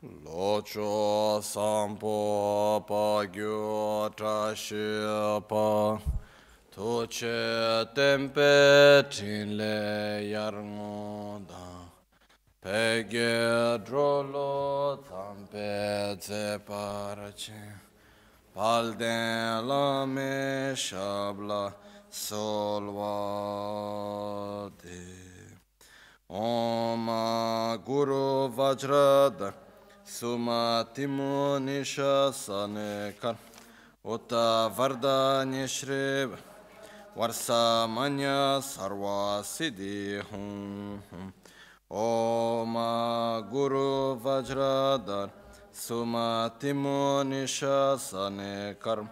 Locho sampo pa gyo tra shi pa Tu che tempe chin le yar ngu da Pe ge dro lo tam pe tse par Om Guru Vajradar Суматиму ниша санекар. Ота варда нишреб. Варса маня сарва сиди Ома гуру ваджрадар. Суматиму ниша санекар.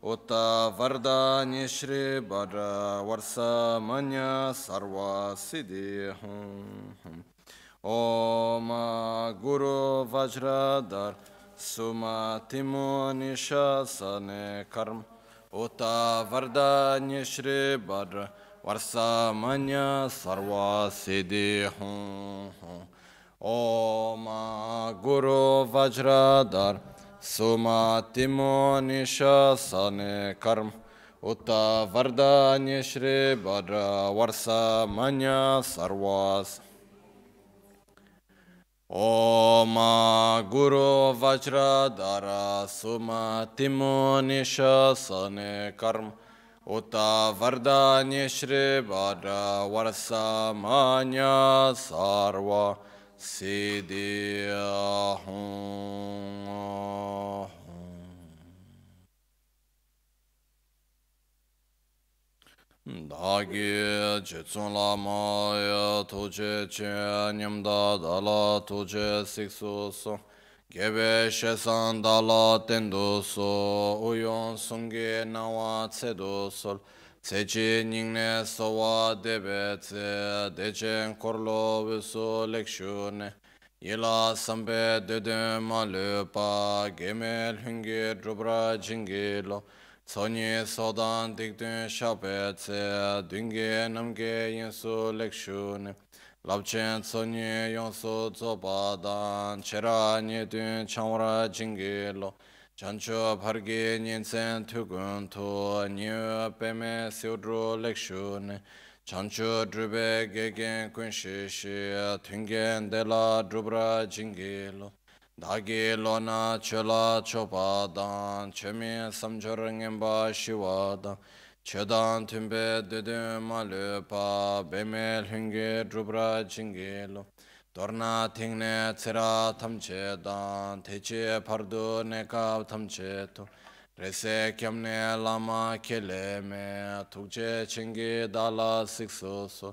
Ота варда нишреб. Варса маня сарва сиди хум. ओम गुरु वज्रधर सुमतिमो निशन कर्म उत वरदान्य श्री वर वर्षामन्य सर्वासिदि हूँ ओम गुरु वज्रधर सुमतिमो निशन कर्म उत वरदान्य श्री वर वर्षामन्य सर्वास ओम गुरु वज्र धर सुमतिमो निशने कर्म उत वरदान्य श्री वर वर्षमान्य सर्व सिद्धि हूँ Dāgī chitsun lāma ya tūche che nyamdā dāla tūche siksu su Gebe shesan dāla tendu su uyon sungi nāwa tsedu sol Tsechi nyingne sowa debe tse dechen korlo visu lekshu ne Yela sampe dede malupa gemel hungi drubra jingi lo цонье содан дигтэн шапэц дынге нэмгэ энсо лекшун лавчэн цонье энсо цобадан чарагэ тэн чамра джингэло чанчо аргэньенс эн тугнто аниу апэмэ Dāgī lōna chulā chopā dāng, chumī samchur ngimbā shivā dāng, chedāng tīmbē dēdē mā lūpā, bēmē lhīngī drupra chīngī lō, dōrnā tīngnē tsirā tamchē dāng, tēchī pārdū nēkāp tamchē tō, rēsē kiamnē lāma kēlē mē, tūkchē chīngī dālā sīksū sō,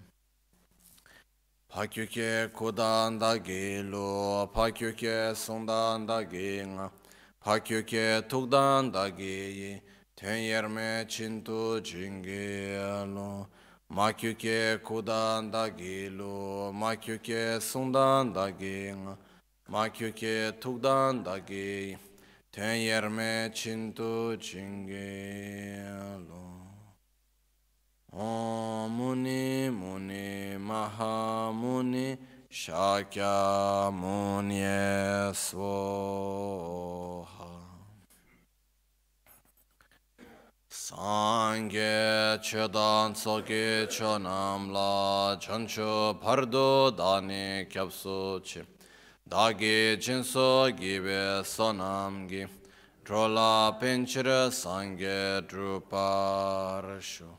八九切苦丹达吉罗，八九切松丹达吉，八九切土丹达吉，天眼明心土真吉罗。八九切苦丹达吉罗，八九切松丹达吉，八九切土丹达吉，天眼明心土真吉罗。Omuni muni mahamuni shakya munye svoha. Sangye chedan soki chonam la chancho pardo dani kyapsu chi. Dagi jinso gibe sonam gi. Drola pinchira sangye druparshu.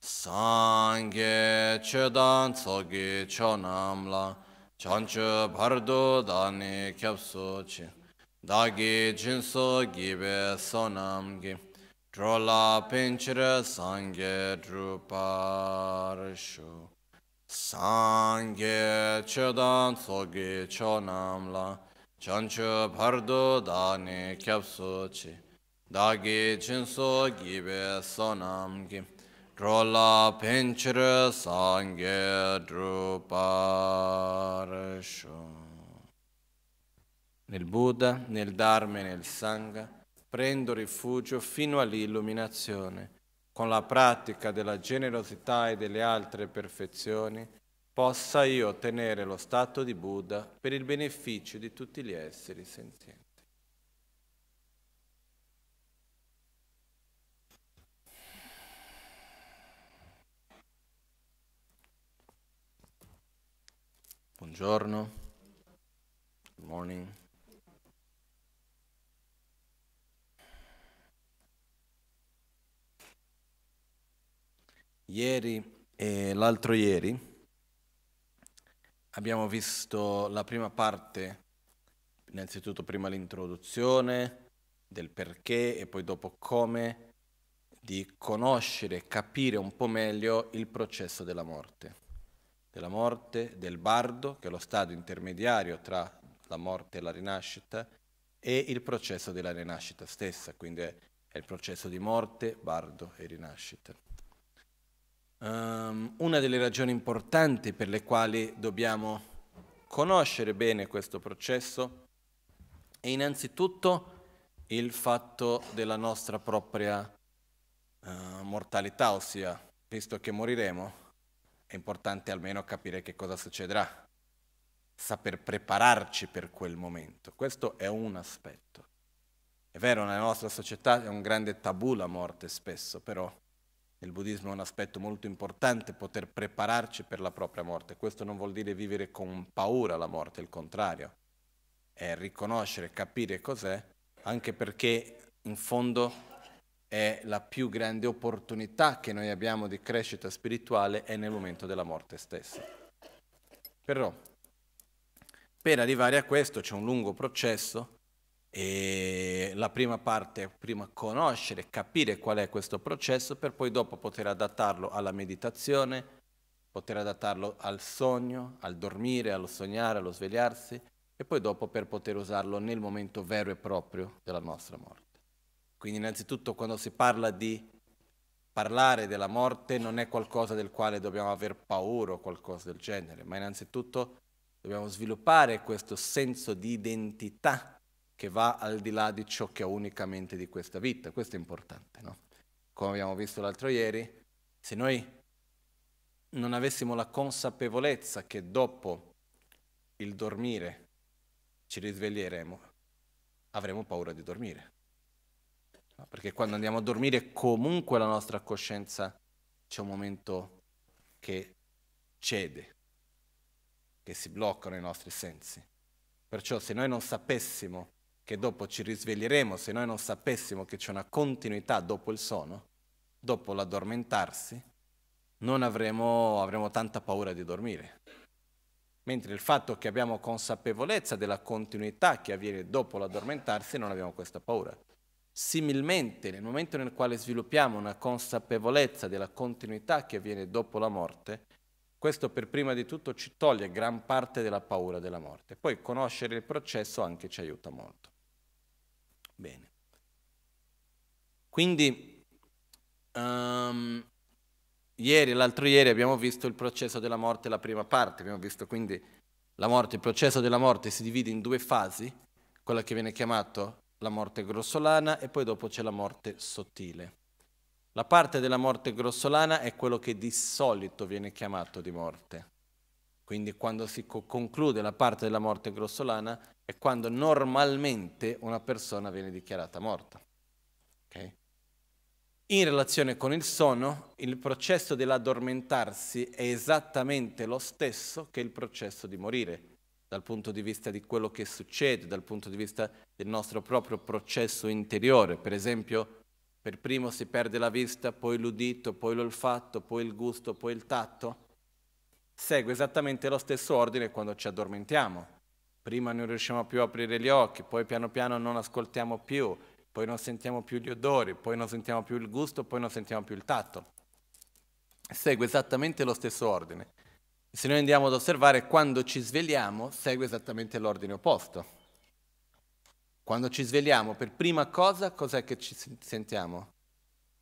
Sangye chedan tsogi chonamla chanchu bardo dani kyapsu chi dagi jinso gibe sonamgi drola pinchira sangye druparshu Sangye chedan tsogi chonamla chanchu bardo dani kyapsu chi dagi jinso gibe sonamgi Trolla pinchira sangye druparsho. Nel Buddha, nel Dharma e nel Sangha prendo rifugio fino all'illuminazione. Con la pratica della generosità e delle altre perfezioni possa io ottenere lo stato di Buddha per il beneficio di tutti gli esseri sentienti. Buongiorno. Good morning. Ieri e l'altro ieri abbiamo visto la prima parte, innanzitutto prima l'introduzione del perché e poi dopo come di conoscere, capire un po' meglio il processo della morte della morte del bardo, che è lo stadio intermediario tra la morte e la rinascita, e il processo della rinascita stessa, quindi è il processo di morte, bardo e rinascita. Um, una delle ragioni importanti per le quali dobbiamo conoscere bene questo processo è innanzitutto il fatto della nostra propria uh, mortalità, ossia, visto che moriremo, è importante almeno capire che cosa succederà, saper prepararci per quel momento. Questo è un aspetto. È vero, nella nostra società è un grande tabù la morte spesso, però nel buddismo è un aspetto molto importante poter prepararci per la propria morte. Questo non vuol dire vivere con paura la morte, il contrario. È riconoscere, capire cos'è, anche perché in fondo è la più grande opportunità che noi abbiamo di crescita spirituale è nel momento della morte stessa. Però per arrivare a questo c'è un lungo processo e la prima parte è prima conoscere, capire qual è questo processo per poi dopo poter adattarlo alla meditazione, poter adattarlo al sogno, al dormire, allo sognare, allo svegliarsi e poi dopo per poter usarlo nel momento vero e proprio della nostra morte. Quindi innanzitutto quando si parla di parlare della morte non è qualcosa del quale dobbiamo aver paura o qualcosa del genere, ma innanzitutto dobbiamo sviluppare questo senso di identità che va al di là di ciò che è unicamente di questa vita. Questo è importante, no? Come abbiamo visto l'altro ieri, se noi non avessimo la consapevolezza che dopo il dormire ci risveglieremo, avremo paura di dormire perché quando andiamo a dormire comunque la nostra coscienza c'è un momento che cede, che si bloccano i nostri sensi. Perciò se noi non sapessimo che dopo ci risveglieremo, se noi non sapessimo che c'è una continuità dopo il sonno, dopo l'addormentarsi, non avremo, avremo tanta paura di dormire. Mentre il fatto che abbiamo consapevolezza della continuità che avviene dopo l'addormentarsi, non abbiamo questa paura. Similmente, nel momento nel quale sviluppiamo una consapevolezza della continuità che avviene dopo la morte, questo per prima di tutto ci toglie gran parte della paura della morte. Poi conoscere il processo anche ci aiuta molto. Bene. Quindi, um, ieri, l'altro ieri abbiamo visto il processo della morte, la prima parte, abbiamo visto quindi la morte, il processo della morte si divide in due fasi, quella che viene chiamata la morte grossolana e poi dopo c'è la morte sottile. La parte della morte grossolana è quello che di solito viene chiamato di morte. Quindi quando si co- conclude la parte della morte grossolana è quando normalmente una persona viene dichiarata morta. Okay? In relazione con il sonno, il processo dell'addormentarsi è esattamente lo stesso che il processo di morire, dal punto di vista di quello che succede, dal punto di vista del nostro proprio processo interiore. Per esempio, per primo si perde la vista, poi l'udito, poi l'olfatto, poi il gusto, poi il tatto. Segue esattamente lo stesso ordine quando ci addormentiamo. Prima non riusciamo più a aprire gli occhi, poi piano piano non ascoltiamo più, poi non sentiamo più gli odori, poi non sentiamo più il gusto, poi non sentiamo più il tatto. Segue esattamente lo stesso ordine. Se noi andiamo ad osservare, quando ci svegliamo segue esattamente l'ordine opposto. Quando ci svegliamo, per prima cosa, cos'è che ci sentiamo?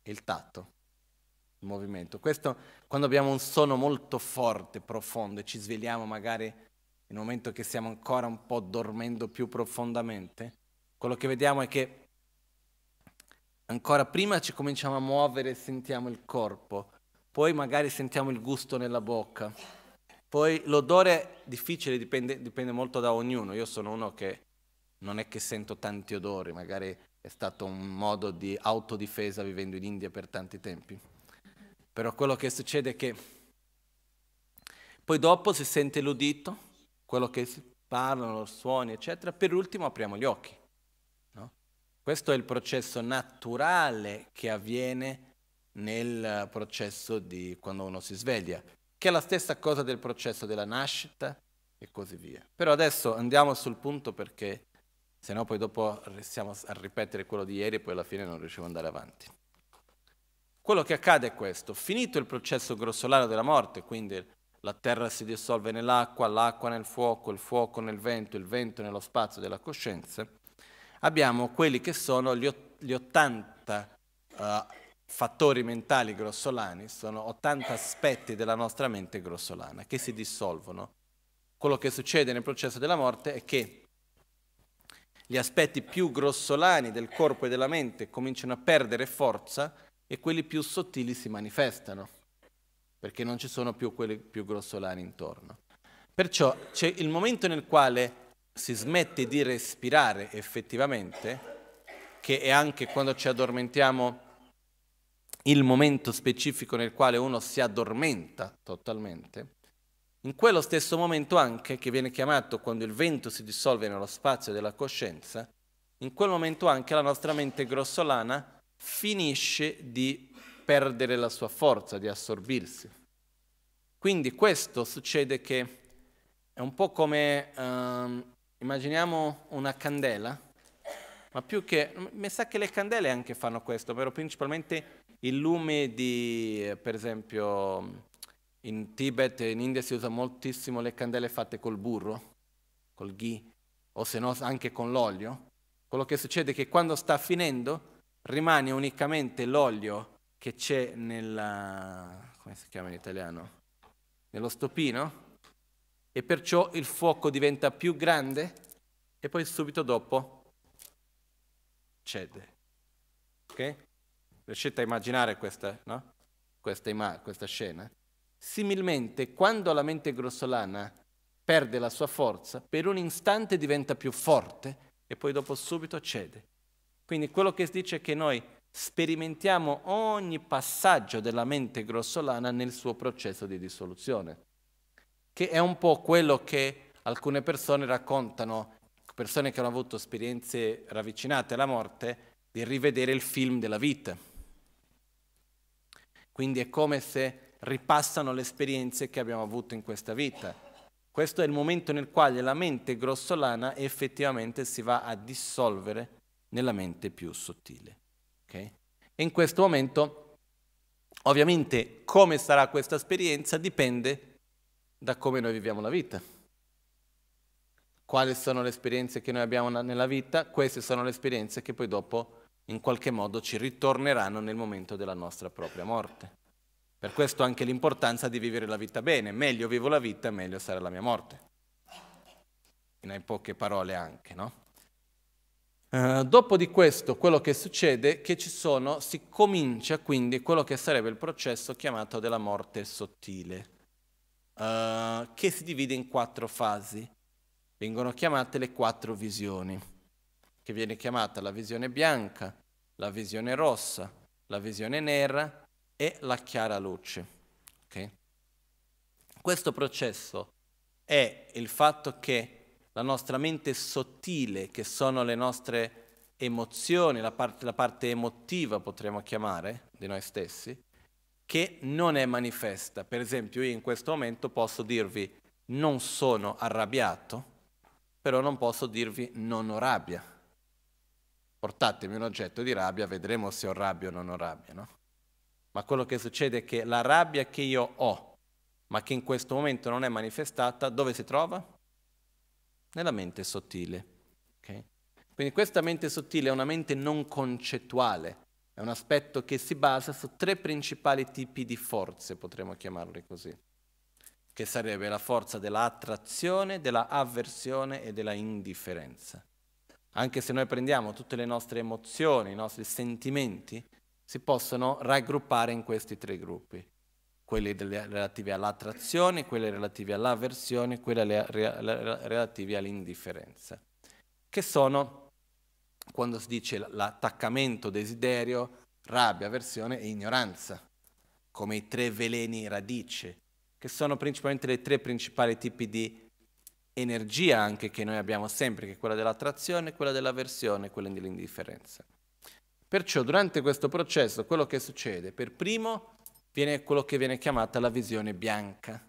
Il tatto, il movimento. Questo, quando abbiamo un sonno molto forte, profondo, e ci svegliamo magari nel momento che stiamo ancora un po' dormendo più profondamente, quello che vediamo è che ancora prima ci cominciamo a muovere e sentiamo il corpo, poi magari sentiamo il gusto nella bocca, poi l'odore è difficile dipende, dipende molto da ognuno. Io sono uno che non è che sento tanti odori, magari è stato un modo di autodifesa vivendo in India per tanti tempi. Però quello che succede è che poi dopo si sente l'udito, quello che si parlano, suoni, eccetera, per ultimo apriamo gli occhi. No? Questo è il processo naturale che avviene nel processo di quando uno si sveglia che è la stessa cosa del processo della nascita e così via. Però adesso andiamo sul punto perché sennò poi dopo restiamo a ripetere quello di ieri e poi alla fine non riusciamo ad andare avanti. Quello che accade è questo, finito il processo grossolano della morte, quindi la terra si dissolve nell'acqua, l'acqua nel fuoco, il fuoco nel vento, il vento nello spazio della coscienza, abbiamo quelli che sono gli, 80 uh, fattori mentali grossolani sono 80 aspetti della nostra mente grossolana che si dissolvono. Quello che succede nel processo della morte è che gli aspetti più grossolani del corpo e della mente cominciano a perdere forza e quelli più sottili si manifestano, perché non ci sono più quelli più grossolani intorno. Perciò c'è il momento nel quale si smette di respirare effettivamente, che è anche quando ci addormentiamo il momento specifico nel quale uno si addormenta totalmente, in quello stesso momento anche, che viene chiamato quando il vento si dissolve nello spazio della coscienza, in quel momento anche la nostra mente grossolana finisce di perdere la sua forza, di assorbirsi. Quindi questo succede che è un po' come, ehm, immaginiamo una candela, ma più che, mi sa che le candele anche fanno questo, però principalmente il lume di, per esempio, in Tibet e in India si usa moltissimo le candele fatte col burro, col ghi, o se no anche con l'olio. Quello che succede è che quando sta finendo rimane unicamente l'olio che c'è nella... come si chiama in italiano? Nello stopino e perciò il fuoco diventa più grande e poi subito dopo cede. Okay? Riuscite a immaginare questa, no? questa, ima- questa scena? Similmente, quando la mente grossolana perde la sua forza, per un istante diventa più forte e poi dopo subito cede. Quindi quello che si dice è che noi sperimentiamo ogni passaggio della mente grossolana nel suo processo di dissoluzione, che è un po' quello che alcune persone raccontano, persone che hanno avuto esperienze ravvicinate alla morte, di rivedere il film della vita quindi è come se ripassano le esperienze che abbiamo avuto in questa vita. Questo è il momento nel quale la mente grossolana effettivamente si va a dissolvere nella mente più sottile. Okay? E in questo momento, ovviamente, come sarà questa esperienza dipende da come noi viviamo la vita. Quali sono le esperienze che noi abbiamo nella vita? Queste sono le esperienze che poi dopo in qualche modo ci ritorneranno nel momento della nostra propria morte. Per questo anche l'importanza di vivere la vita bene, meglio vivo la vita, meglio sarà la mia morte. In poche parole anche, no? Uh, dopo di questo quello che succede è che ci sono, si comincia quindi quello che sarebbe il processo chiamato della morte sottile, uh, che si divide in quattro fasi. Vengono chiamate le quattro visioni che viene chiamata la visione bianca, la visione rossa, la visione nera e la chiara luce. Okay? Questo processo è il fatto che la nostra mente sottile, che sono le nostre emozioni, la parte, la parte emotiva potremmo chiamare di noi stessi, che non è manifesta. Per esempio io in questo momento posso dirvi non sono arrabbiato, però non posso dirvi non ho rabbia portatemi un oggetto di rabbia, vedremo se ho rabbia o non ho rabbia, no? Ma quello che succede è che la rabbia che io ho, ma che in questo momento non è manifestata, dove si trova? Nella mente sottile. Okay? Quindi questa mente sottile è una mente non concettuale, è un aspetto che si basa su tre principali tipi di forze, potremmo chiamarle così, che sarebbe la forza dell'attrazione, della avversione e della indifferenza anche se noi prendiamo tutte le nostre emozioni, i nostri sentimenti, si possono raggruppare in questi tre gruppi, quelli relativi all'attrazione, quelli relativi all'avversione, quelli relativi all'indifferenza, che sono, quando si dice l'attaccamento, desiderio, rabbia, avversione e ignoranza, come i tre veleni radice, che sono principalmente i tre principali tipi di energia anche che noi abbiamo sempre, che è quella dell'attrazione, quella dell'avversione, quella dell'indifferenza. Perciò durante questo processo quello che succede, per primo, viene quello che viene chiamata la visione bianca.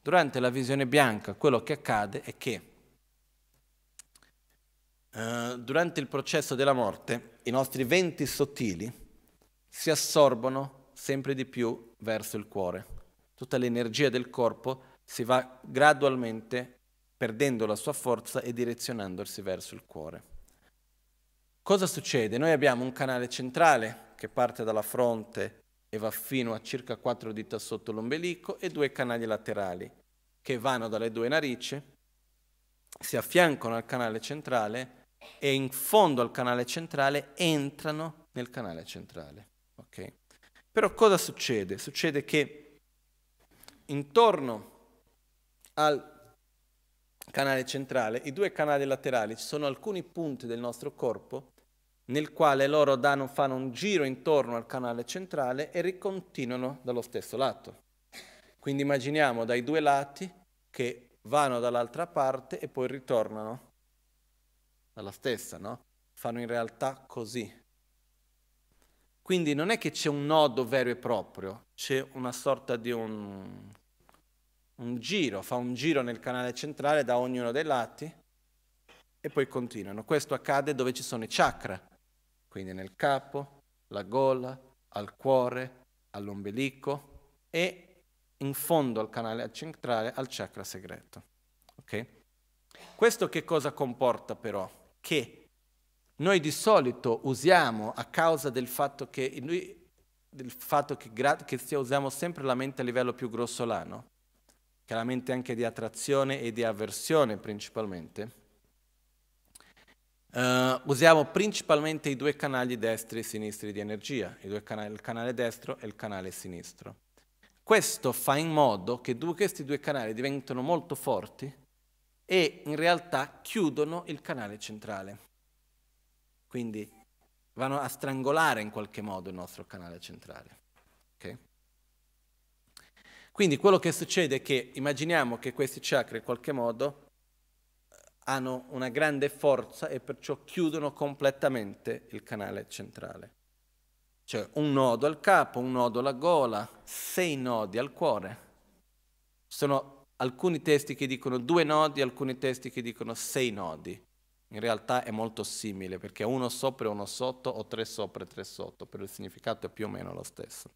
Durante la visione bianca quello che accade è che eh, durante il processo della morte i nostri venti sottili si assorbono sempre di più verso il cuore. Tutta l'energia del corpo si va gradualmente perdendo la sua forza e direzionandosi verso il cuore. Cosa succede? Noi abbiamo un canale centrale che parte dalla fronte e va fino a circa quattro dita sotto l'ombelico e due canali laterali che vanno dalle due narici, si affiancano al canale centrale e in fondo al canale centrale entrano nel canale centrale. Okay? Però cosa succede? Succede che intorno al canale centrale, i due canali laterali, ci sono alcuni punti del nostro corpo nel quale loro danno, fanno un giro intorno al canale centrale e ricontinuano dallo stesso lato. Quindi immaginiamo dai due lati che vanno dall'altra parte e poi ritornano dalla stessa, no? Fanno in realtà così. Quindi non è che c'è un nodo vero e proprio, c'è una sorta di un un giro, fa un giro nel canale centrale da ognuno dei lati e poi continuano. Questo accade dove ci sono i chakra, quindi nel capo, la gola, al cuore, all'ombelico e in fondo al canale centrale al chakra segreto. Okay? Questo che cosa comporta però? Che noi di solito usiamo, a causa del fatto che, noi, del fatto che, che usiamo sempre la mente a livello più grossolano, chiaramente anche di attrazione e di avversione principalmente, uh, usiamo principalmente i due canali destri e sinistri di energia, canali, il canale destro e il canale sinistro. Questo fa in modo che due, questi due canali diventano molto forti e in realtà chiudono il canale centrale. Quindi vanno a strangolare in qualche modo il nostro canale centrale. Quindi quello che succede è che immaginiamo che questi chakra in qualche modo hanno una grande forza e perciò chiudono completamente il canale centrale. Cioè un nodo al capo, un nodo alla gola, sei nodi al cuore. Sono alcuni testi che dicono due nodi, alcuni testi che dicono sei nodi. In realtà è molto simile perché uno sopra e uno sotto o tre sopra e tre sotto, però il significato è più o meno lo stesso.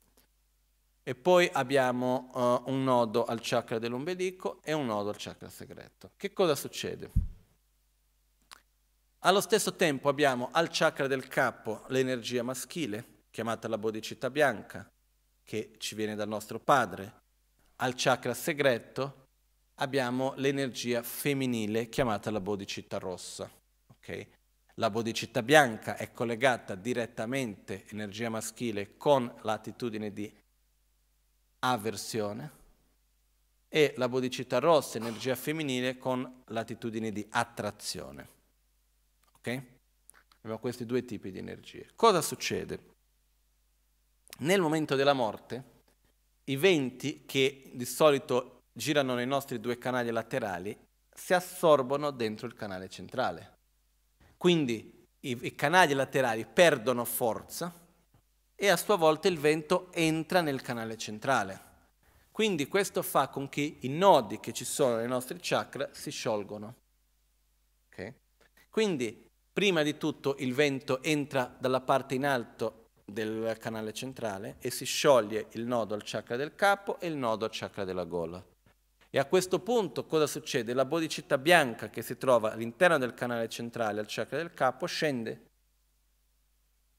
E poi abbiamo uh, un nodo al chakra dell'ombelico e un nodo al chakra segreto. Che cosa succede? Allo stesso tempo abbiamo al chakra del capo l'energia maschile, chiamata la bodicità bianca, che ci viene dal nostro padre. Al chakra segreto abbiamo l'energia femminile, chiamata la bodicità rossa. Okay? La bodicità bianca è collegata direttamente, energia maschile, con l'attitudine di avversione e la bodicità rossa, energia femminile, con l'attitudine di attrazione. Ok? Abbiamo questi due tipi di energie. Cosa succede? Nel momento della morte, i venti che di solito girano nei nostri due canali laterali si assorbono dentro il canale centrale. Quindi i, i canali laterali perdono forza e a sua volta il vento entra nel canale centrale. Quindi questo fa con che i nodi che ci sono nei nostri chakra si sciolgono. Okay? Quindi, prima di tutto, il vento entra dalla parte in alto del canale centrale e si scioglie il nodo al chakra del capo e il nodo al chakra della gola. E a questo punto cosa succede? La bodicità bianca che si trova all'interno del canale centrale al chakra del capo scende,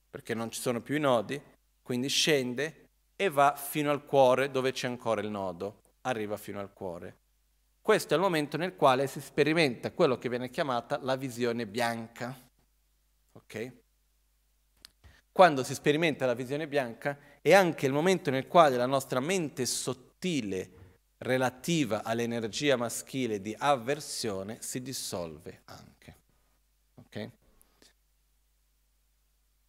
perché non ci sono più i nodi, quindi scende e va fino al cuore dove c'è ancora il nodo, arriva fino al cuore. Questo è il momento nel quale si sperimenta quello che viene chiamata la visione bianca. Okay? Quando si sperimenta la visione bianca è anche il momento nel quale la nostra mente sottile relativa all'energia maschile di avversione si dissolve anche.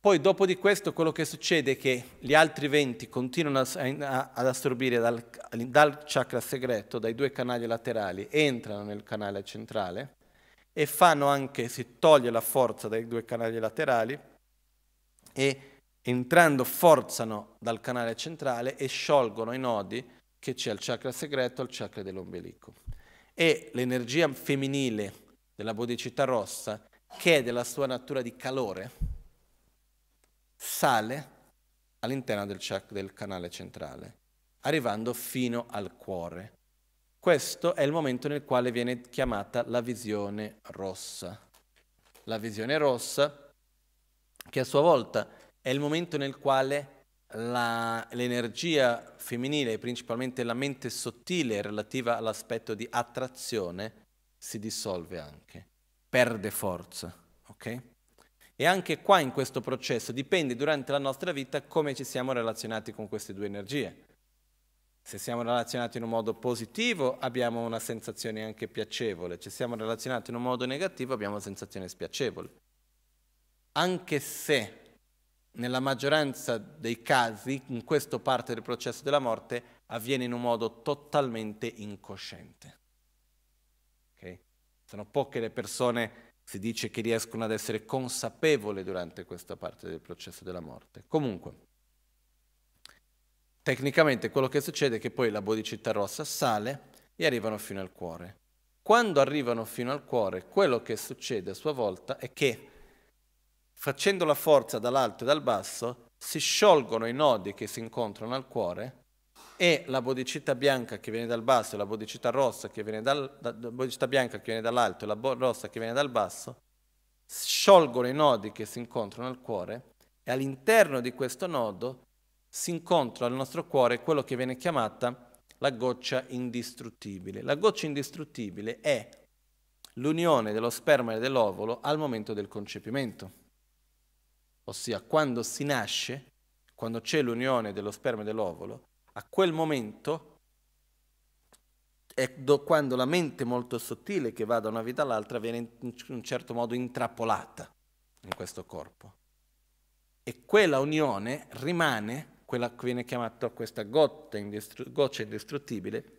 Poi dopo di questo quello che succede è che gli altri venti continuano ad assorbire dal, dal, chakra segreto, dai due canali laterali, entrano nel canale centrale e fanno anche, si toglie la forza dai due canali laterali e entrando forzano dal canale centrale e sciolgono i nodi che c'è al chakra segreto al chakra dell'ombelico. E l'energia femminile della bodicità rossa, che è della sua natura di calore, sale all'interno del, del canale centrale, arrivando fino al cuore. Questo è il momento nel quale viene chiamata la visione rossa. La visione rossa, che a sua volta è il momento nel quale la, l'energia femminile, principalmente la mente sottile relativa all'aspetto di attrazione, si dissolve anche, perde forza. Okay? E anche qua in questo processo dipende durante la nostra vita come ci siamo relazionati con queste due energie. Se siamo relazionati in un modo positivo abbiamo una sensazione anche piacevole, se siamo relazionati in un modo negativo abbiamo una sensazione spiacevole. Anche se nella maggioranza dei casi in questo parte del processo della morte avviene in un modo totalmente incosciente. Okay? Sono poche le persone si dice che riescono ad essere consapevoli durante questa parte del processo della morte. Comunque, tecnicamente quello che succede è che poi la bodicità rossa sale e arrivano fino al cuore. Quando arrivano fino al cuore, quello che succede a sua volta è che, facendo la forza dall'alto e dal basso, si sciolgono i nodi che si incontrano al cuore e la bodicita bianca che viene dal basso e la bodicita rossa che viene dal, la bodicita bianca che viene dall'alto e la bo- rossa che viene dal basso sciolgono i nodi che si incontrano al cuore e all'interno di questo nodo si incontra al nostro cuore quello che viene chiamata la goccia indistruttibile. La goccia indistruttibile è l'unione dello sperma e dell'ovolo al momento del concepimento. Ossia, quando si nasce, quando c'è l'unione dello sperma e dell'ovolo, a quel momento è quando la mente molto sottile che va da una vita all'altra viene in un certo modo intrappolata in questo corpo. E quella unione rimane, quella che viene chiamata questa goccia indistruttibile,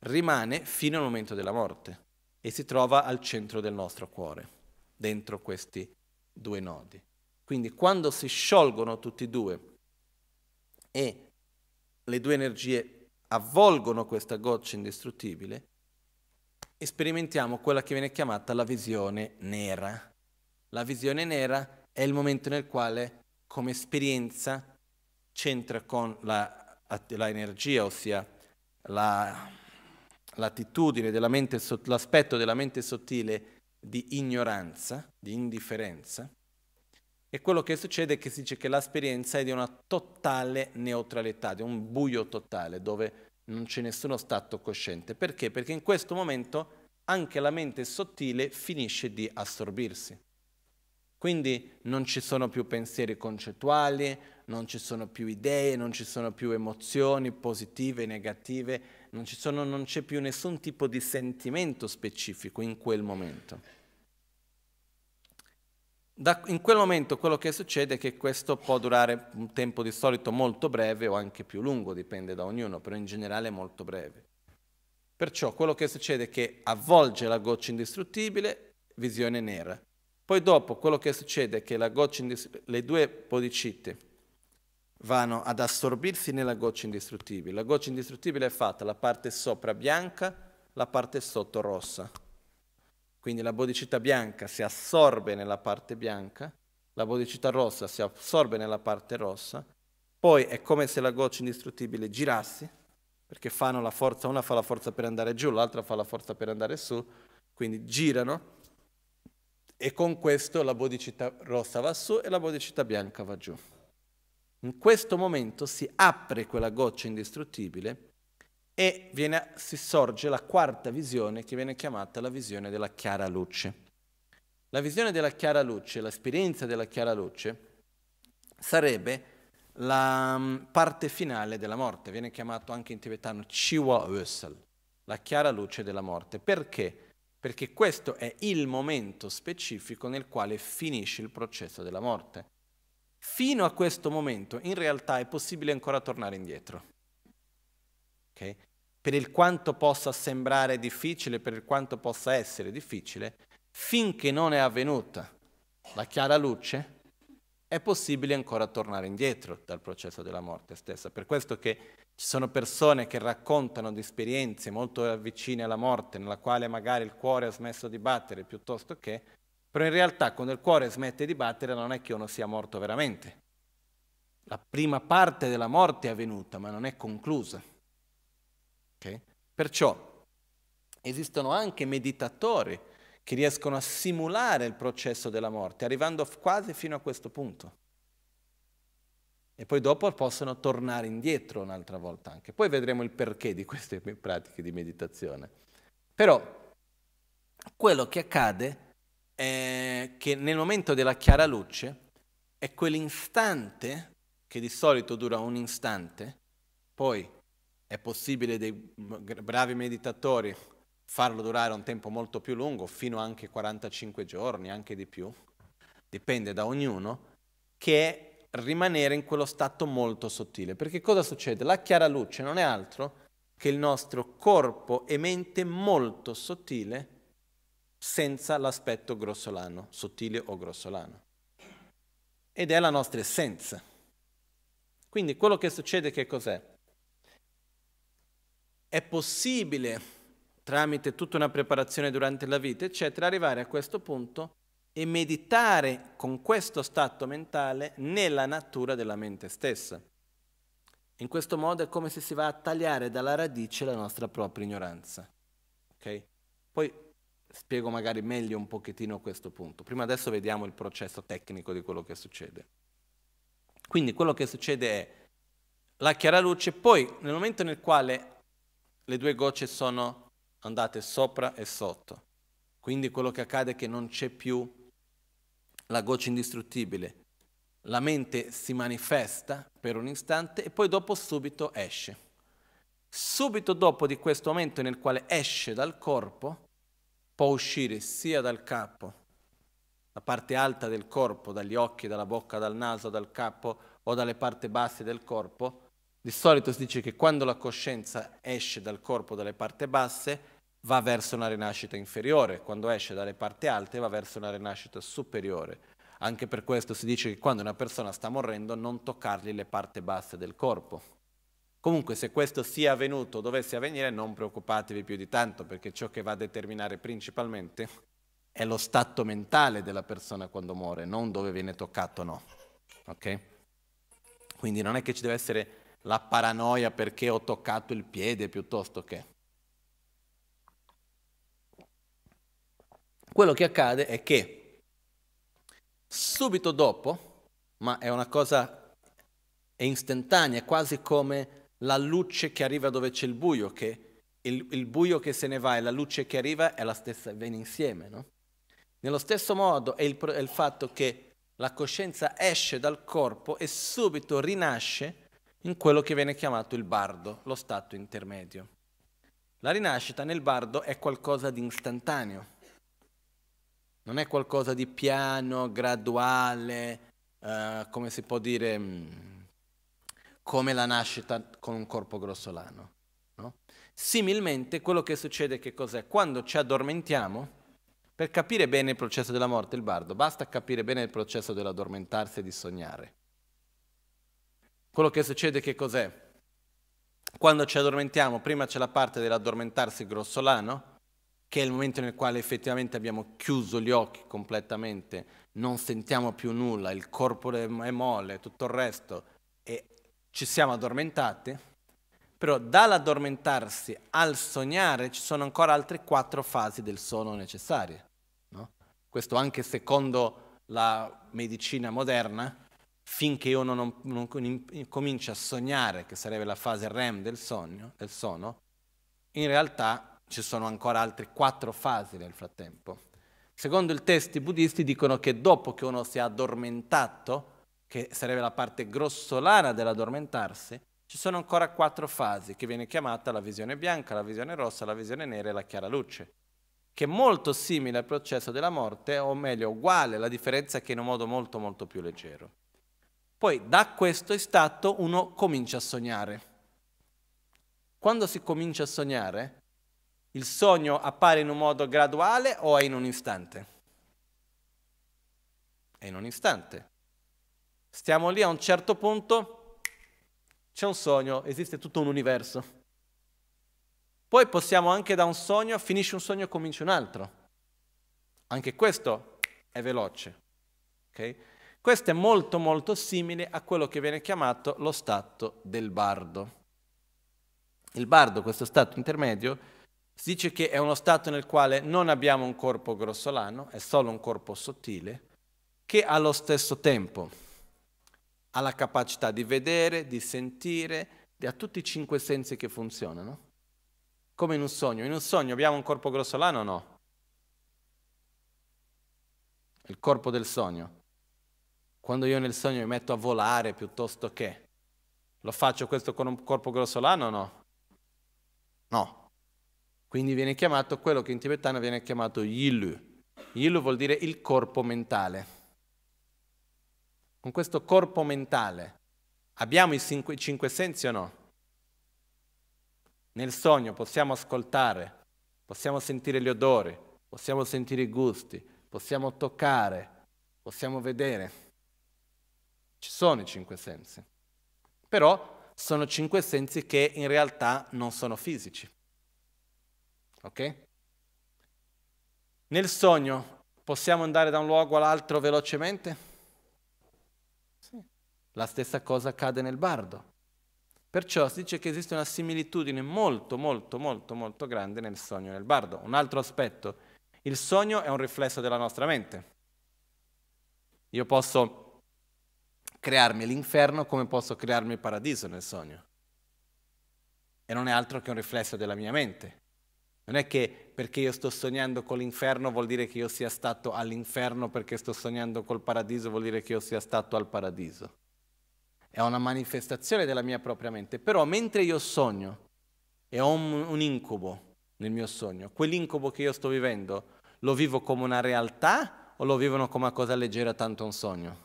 rimane fino al momento della morte e si trova al centro del nostro cuore, dentro questi due nodi. Quindi quando si sciolgono tutti e due e le due energie avvolgono questa goccia indistruttibile e sperimentiamo quella che viene chiamata la visione nera. La visione nera è il momento nel quale come esperienza c'entra con la, la ossia la, l'attitudine della mente, l'aspetto della mente sottile di ignoranza, di indifferenza, e quello che succede è che si dice che l'esperienza è di una totale neutralità, di un buio totale, dove non c'è nessuno stato cosciente. Perché? Perché in questo momento anche la mente sottile finisce di assorbirsi. Quindi non ci sono più pensieri concettuali, non ci sono più idee, non ci sono più emozioni positive, negative, non, sono, non c'è più nessun tipo di sentimento specifico in quel momento. Da, in quel momento quello che succede è che questo può durare un tempo di solito molto breve o anche più lungo, dipende da ognuno, però in generale è molto breve. Perciò quello che succede è che avvolge la goccia indistruttibile, visione nera. Poi dopo quello che succede è che le due podicite vanno ad assorbirsi nella goccia indistruttibile. La goccia indistruttibile è fatta la parte sopra bianca, la parte sotto rossa. Quindi la bodicità bianca si assorbe nella parte bianca, la bodicità rossa si assorbe nella parte rossa, poi è come se la goccia indistruttibile girasse, perché fanno la forza, una fa la forza per andare giù, l'altra fa la forza per andare su, quindi girano e con questo la bodicità rossa va su e la bodicità bianca va giù. In questo momento si apre quella goccia indistruttibile e viene, si sorge la quarta visione che viene chiamata la visione della chiara luce. La visione della chiara luce, l'esperienza della chiara luce, sarebbe la mm, parte finale della morte, viene chiamato anche in tibetano Chiwa Ösel, la chiara luce della morte. Perché? Perché questo è il momento specifico nel quale finisce il processo della morte. Fino a questo momento in realtà è possibile ancora tornare indietro. Okay? Per il quanto possa sembrare difficile, per il quanto possa essere difficile, finché non è avvenuta la chiara luce, è possibile ancora tornare indietro dal processo della morte stessa. Per questo che ci sono persone che raccontano di esperienze molto vicine alla morte, nella quale magari il cuore ha smesso di battere piuttosto che, però in realtà quando il cuore smette di battere non è che uno sia morto veramente. La prima parte della morte è avvenuta, ma non è conclusa. Okay? Perciò esistono anche meditatori che riescono a simulare il processo della morte, arrivando quasi fino a questo punto. E poi dopo possono tornare indietro un'altra volta anche. Poi vedremo il perché di queste pratiche di meditazione. Però quello che accade è che nel momento della chiara luce è quell'istante, che di solito dura un istante, poi è possibile dei bravi meditatori farlo durare un tempo molto più lungo, fino anche 45 giorni, anche di più, dipende da ognuno, che è rimanere in quello stato molto sottile. Perché cosa succede? La chiara luce non è altro che il nostro corpo e mente molto sottile senza l'aspetto grossolano, sottile o grossolano. Ed è la nostra essenza. Quindi quello che succede che cos'è? è possibile, tramite tutta una preparazione durante la vita, eccetera, arrivare a questo punto e meditare con questo stato mentale nella natura della mente stessa. In questo modo è come se si va a tagliare dalla radice la nostra propria ignoranza. Okay? Poi spiego magari meglio un pochettino questo punto. Prima adesso vediamo il processo tecnico di quello che succede. Quindi quello che succede è la chiara luce, poi nel momento nel quale le due gocce sono andate sopra e sotto. Quindi quello che accade è che non c'è più la goccia indistruttibile. La mente si manifesta per un istante e poi dopo subito esce. Subito dopo di questo momento nel quale esce dal corpo, può uscire sia dal capo, la parte alta del corpo, dagli occhi, dalla bocca, dal naso, dal capo o dalle parti basse del corpo, di solito si dice che quando la coscienza esce dal corpo dalle parti basse va verso una rinascita inferiore, quando esce dalle parti alte va verso una rinascita superiore. Anche per questo si dice che quando una persona sta morendo non toccargli le parti basse del corpo. Comunque se questo sia avvenuto o dovesse avvenire non preoccupatevi più di tanto perché ciò che va a determinare principalmente è lo stato mentale della persona quando muore, non dove viene toccato o no. Okay? Quindi non è che ci deve essere la paranoia perché ho toccato il piede piuttosto che... Quello che accade è che subito dopo, ma è una cosa istantanea, quasi come la luce che arriva dove c'è il buio, che il, il, buio che se ne va e la luce che arriva è la stessa, viene insieme. No? Nello stesso modo è il, è il fatto che la coscienza esce dal corpo e subito rinasce in quello che viene chiamato il bardo, lo stato intermedio. La rinascita nel bardo è qualcosa di istantaneo, non è qualcosa di piano, graduale, eh, come si può dire, mm, come la nascita con un corpo grossolano. No? Similmente quello che succede che cos'è? Quando ci addormentiamo, per capire bene il processo della morte, il bardo, basta capire bene il processo dell'addormentarsi e di sognare. Quello che succede che cos'è? Quando ci addormentiamo, prima c'è la parte dell'addormentarsi grossolano, che è il momento nel quale effettivamente abbiamo chiuso gli occhi completamente, non sentiamo più nulla, il corpo è molle, tutto il resto, e ci siamo addormentati, però dall'addormentarsi al sognare ci sono ancora altre quattro fasi del sonno necessarie. No? Questo anche secondo la medicina moderna, finché uno non, non comincia a sognare, che sarebbe la fase REM del, sogno, del sonno, in realtà ci sono ancora altre quattro fasi nel frattempo. Secondo i testi buddisti dicono che dopo che uno si è addormentato, che sarebbe la parte grossolana dell'addormentarsi, ci sono ancora quattro fasi, che viene chiamata la visione bianca, la visione rossa, la visione nera e la chiara luce, che è molto simile al processo della morte, o meglio uguale, la differenza è che in un modo molto molto più leggero. Poi da questo stato uno comincia a sognare. Quando si comincia a sognare, il sogno appare in un modo graduale o è in un istante? È in un istante. Stiamo lì a un certo punto, c'è un sogno, esiste tutto un universo. Poi possiamo anche da un sogno, finisce un sogno, e comincia un altro. Anche questo è veloce. Okay? Questo è molto molto simile a quello che viene chiamato lo stato del bardo. Il bardo, questo stato intermedio, si dice che è uno stato nel quale non abbiamo un corpo grossolano, è solo un corpo sottile, che allo stesso tempo ha la capacità di vedere, di sentire, ha tutti i cinque sensi che funzionano. Come in un sogno. In un sogno abbiamo un corpo grossolano o no? Il corpo del sogno. Quando io nel sogno mi metto a volare piuttosto che... Lo faccio questo con un corpo grossolano o no? No. Quindi viene chiamato quello che in tibetano viene chiamato yilu. Yilu vuol dire il corpo mentale. Con questo corpo mentale abbiamo i cinque, cinque sensi o no? Nel sogno possiamo ascoltare, possiamo sentire gli odori, possiamo sentire i gusti, possiamo toccare, possiamo vedere. Ci sono i cinque sensi, però sono cinque sensi che in realtà non sono fisici. Ok? Nel sogno possiamo andare da un luogo all'altro velocemente? Sì. La stessa cosa accade nel bardo. Perciò si dice che esiste una similitudine molto, molto, molto, molto grande nel sogno e nel bardo. Un altro aspetto, il sogno è un riflesso della nostra mente. Io posso crearmi l'inferno come posso crearmi il paradiso nel sogno. E non è altro che un riflesso della mia mente. Non è che perché io sto sognando con l'inferno vuol dire che io sia stato all'inferno, perché sto sognando col paradiso vuol dire che io sia stato al paradiso. È una manifestazione della mia propria mente. Però mentre io sogno e ho un, un incubo nel mio sogno, quell'incubo che io sto vivendo lo vivo come una realtà o lo vivono come una cosa leggera, tanto un sogno?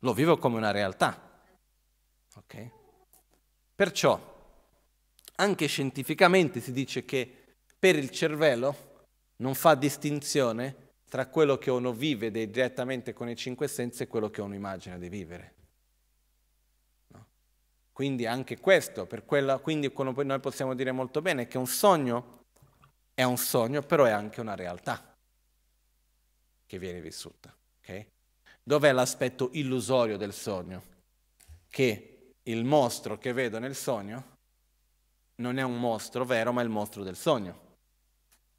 lo vivo come una realtà. Okay? Perciò, anche scientificamente si dice che per il cervello non fa distinzione tra quello che uno vive direttamente con i cinque sensi e quello che uno immagina di vivere. No? Quindi anche questo, per quella, quindi noi possiamo dire molto bene che un sogno è un sogno, però è anche una realtà che viene vissuta. Okay? Dov'è l'aspetto illusorio del sogno? Che il mostro che vedo nel sogno non è un mostro vero, ma è il mostro del sogno.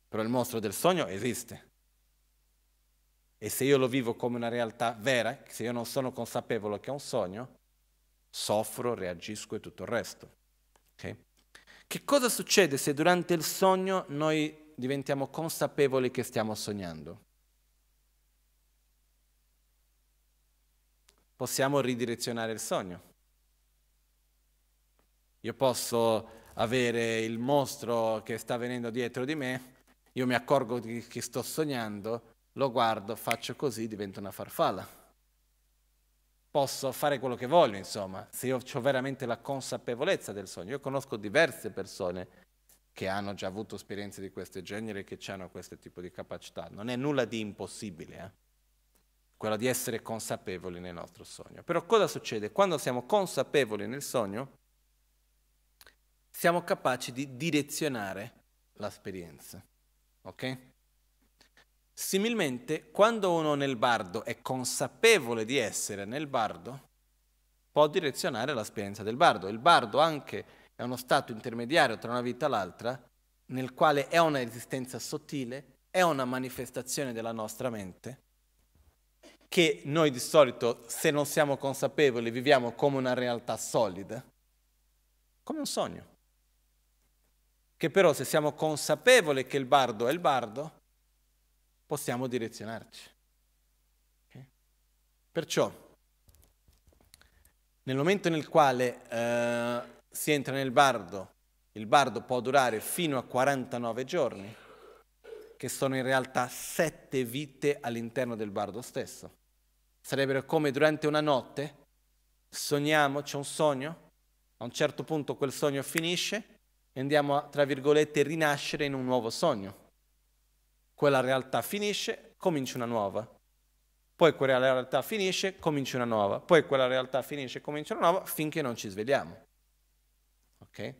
Però il mostro del sogno esiste. E se io lo vivo come una realtà vera, se io non sono consapevole che è un sogno, soffro, reagisco e tutto il resto. Okay? Che cosa succede se durante il sogno noi diventiamo consapevoli che stiamo sognando? possiamo ridirezionare il sogno. Io posso avere il mostro che sta venendo dietro di me, io mi accorgo di che sto sognando, lo guardo, faccio così, divento una farfalla. Posso fare quello che voglio, insomma, se io ho veramente la consapevolezza del sogno. Io conosco diverse persone che hanno già avuto esperienze di questo genere e che hanno questo tipo di capacità. Non è nulla di impossibile. Eh? quella di essere consapevoli nel nostro sogno. Però cosa succede? Quando siamo consapevoli nel sogno, siamo capaci di direzionare l'esperienza. Ok? Similmente, quando uno nel bardo è consapevole di essere nel bardo, può direzionare l'esperienza del bardo. Il bardo anche è uno stato intermediario tra una vita e l'altra, nel quale è una esistenza sottile, è una manifestazione della nostra mente, che noi di solito, se non siamo consapevoli, viviamo come una realtà solida, come un sogno. Che però se siamo consapevoli che il bardo è il bardo, possiamo direzionarci. Okay? Perciò, nel momento nel quale eh, si entra nel bardo, il bardo può durare fino a 49 giorni, che sono in realtà sette vite all'interno del bardo stesso. Sarebbe come durante una notte, sogniamo, c'è un sogno, a un certo punto quel sogno finisce e andiamo a, tra virgolette, rinascere in un nuovo sogno. Quella realtà finisce, comincia una nuova. Poi quella realtà finisce, comincia una nuova. Poi quella realtà finisce, comincia una nuova, finché non ci svegliamo. Ok?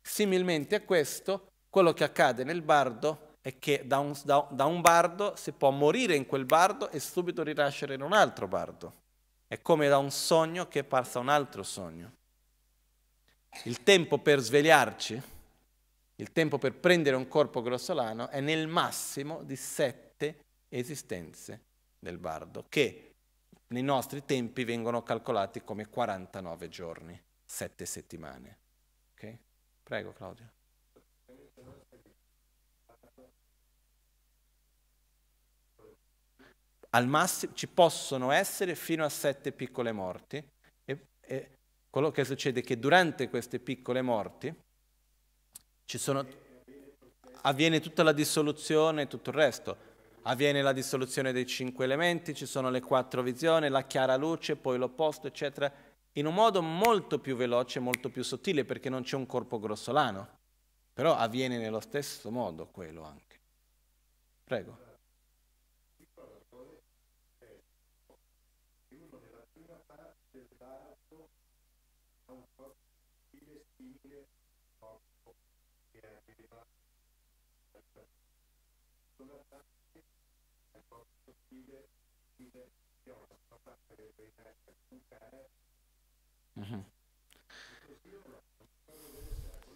Similmente a questo, quello che accade nel bardo è che da un, da, da un bardo si può morire in quel bardo e subito rinascere in un altro bardo. È come da un sogno che passa un altro sogno. Il tempo per svegliarci, il tempo per prendere un corpo grossolano è nel massimo di sette esistenze del bardo, che nei nostri tempi vengono calcolati come 49 giorni, sette settimane. Okay? Prego Claudio. al massimo ci possono essere fino a sette piccole morti e, e quello che succede è che durante queste piccole morti sono, avviene tutta la dissoluzione e tutto il resto. Avviene la dissoluzione dei cinque elementi, ci sono le quattro visioni, la chiara luce, poi l'opposto, eccetera, in un modo molto più veloce, molto più sottile, perché non c'è un corpo grossolano. Però avviene nello stesso modo quello anche. Prego. Uh-huh.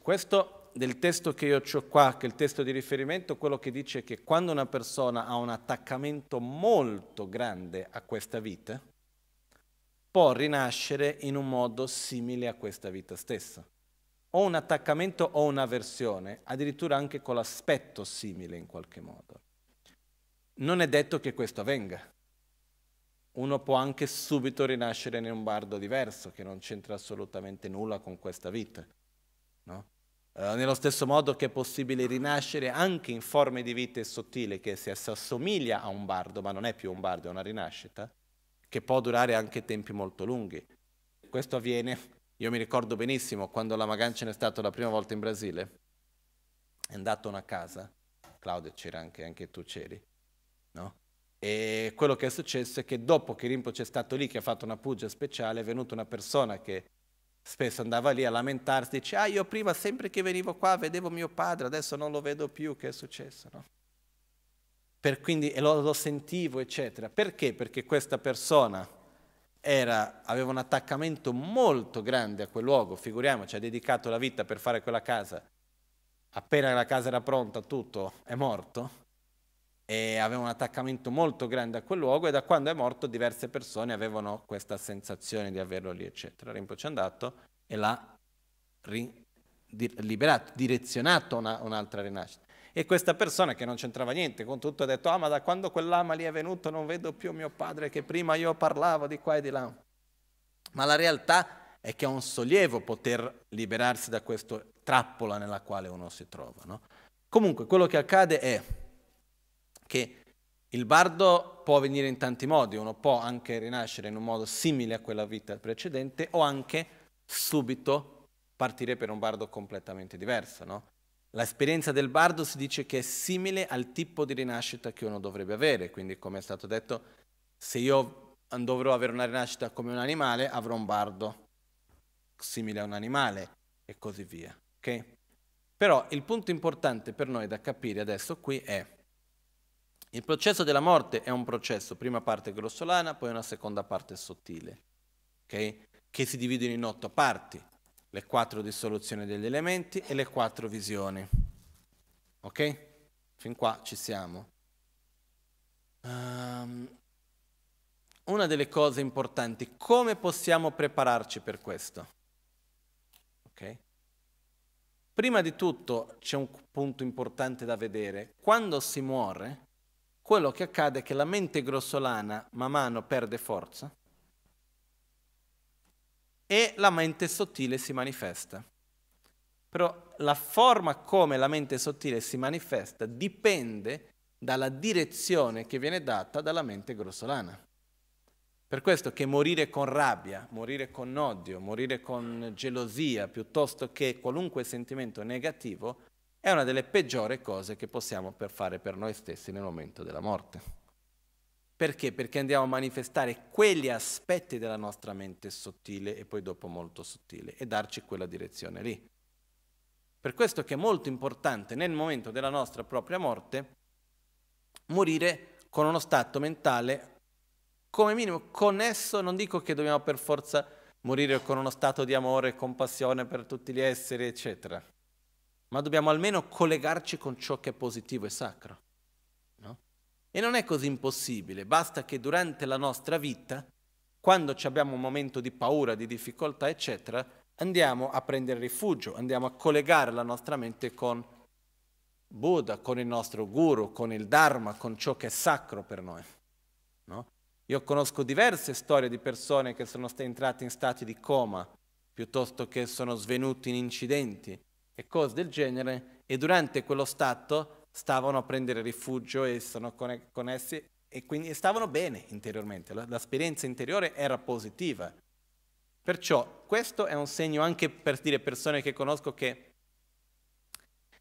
Questo del testo che io ho qua, che è il testo di riferimento, quello che dice che quando una persona ha un attaccamento molto grande a questa vita, può rinascere in un modo simile a questa vita stessa. O un attaccamento o un'avversione, addirittura anche con l'aspetto simile in qualche modo. Non è detto che questo avvenga. Uno può anche subito rinascere in un bardo diverso, che non c'entra assolutamente nulla con questa vita. No? Eh, nello stesso modo che è possibile rinascere anche in forme di vita sottile, che si assomiglia a un bardo, ma non è più un bardo, è una rinascita, che può durare anche tempi molto lunghi. Questo avviene io mi ricordo benissimo quando la Magancia è stata la prima volta in Brasile, è andato a una casa, Claudio c'era anche, anche tu c'eri, No? E quello che è successo è che dopo che Rinpoche è stato lì, che ha fatto una pugia speciale, è venuta una persona che spesso andava lì a lamentarsi, dice, ah io prima sempre che venivo qua vedevo mio padre, adesso non lo vedo più, che è successo? No? Per quindi lo, lo, sentivo, eccetera. Perché? Perché questa persona era, aveva un attaccamento molto grande a quel luogo, figuriamoci, ha dedicato la vita per fare quella casa. Appena la casa era pronta, tutto è morto e aveva un attaccamento molto grande a quel luogo e da quando è morto diverse persone avevano questa sensazione di averlo lì, eccetera. Rinpoche è andato e l'ha ri- di- liberato, direzionato una, un'altra rinascita. E questa persona che non c'entrava niente, con tutto ha detto, ah ma da quando quell'ama lì è venuto non vedo più mio padre che prima io parlavo di qua e di là. Ma la realtà è che è un sollievo poter liberarsi da questa trappola nella quale uno si trova. No? Comunque quello che accade è che il bardo può venire in tanti modi, uno può anche rinascere in un modo simile a quella vita precedente o anche subito partire per un bardo completamente diverso, no? L'esperienza del bardo si dice che è simile al tipo di rinascita che uno dovrebbe avere, quindi come è stato detto, se io dovrò avere una rinascita come un animale, avrò un bardo simile a un animale e così via, ok? Però il punto importante per noi da capire adesso qui è il processo della morte è un processo, prima parte grossolana, poi una seconda parte sottile, okay? che si dividono in otto parti, le quattro dissoluzioni degli elementi e le quattro visioni. Ok? Fin qua ci siamo. Um, una delle cose importanti, come possiamo prepararci per questo? Okay? Prima di tutto c'è un punto importante da vedere. Quando si muore, quello che accade è che la mente grossolana man mano perde forza e la mente sottile si manifesta. Però la forma come la mente sottile si manifesta dipende dalla direzione che viene data dalla mente grossolana. Per questo che morire con rabbia, morire con odio, morire con gelosia, piuttosto che qualunque sentimento negativo, è una delle peggiori cose che possiamo per fare per noi stessi nel momento della morte. Perché? Perché andiamo a manifestare quegli aspetti della nostra mente sottile e poi dopo molto sottile e darci quella direzione lì. Per questo che è molto importante nel momento della nostra propria morte morire con uno stato mentale come minimo connesso, non dico che dobbiamo per forza morire con uno stato di amore e compassione per tutti gli esseri, eccetera ma dobbiamo almeno collegarci con ciò che è positivo e sacro. No? E non è così impossibile, basta che durante la nostra vita, quando abbiamo un momento di paura, di difficoltà, eccetera, andiamo a prendere rifugio, andiamo a collegare la nostra mente con Buddha, con il nostro guru, con il Dharma, con ciò che è sacro per noi. No? Io conosco diverse storie di persone che sono entrate in stati di coma, piuttosto che sono svenuti in incidenti, e cose del genere, e durante quello stato stavano a prendere rifugio e sono connessi e quindi stavano bene interiormente, l'esperienza interiore era positiva. Perciò questo è un segno anche per dire persone che conosco che